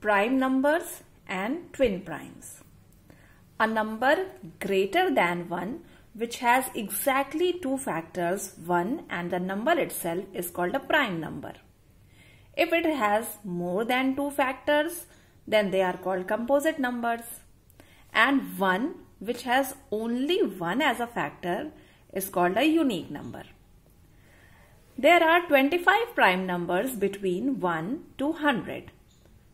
prime numbers and twin primes. A number greater than 1 which has exactly two factors 1 and the number itself is called a prime number. If it has more than two factors then they are called composite numbers and 1 which has only 1 as a factor is called a unique number. There are 25 prime numbers between 1 to 100.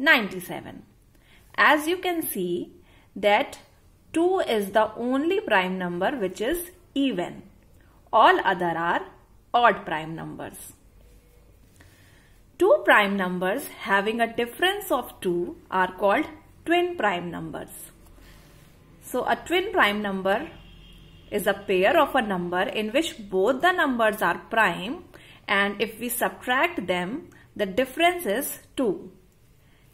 97. As you can see that 2 is the only prime number which is even. All other are odd prime numbers. Two prime numbers having a difference of 2 are called twin prime numbers. So a twin prime number is a pair of a number in which both the numbers are prime and if we subtract them the difference is 2.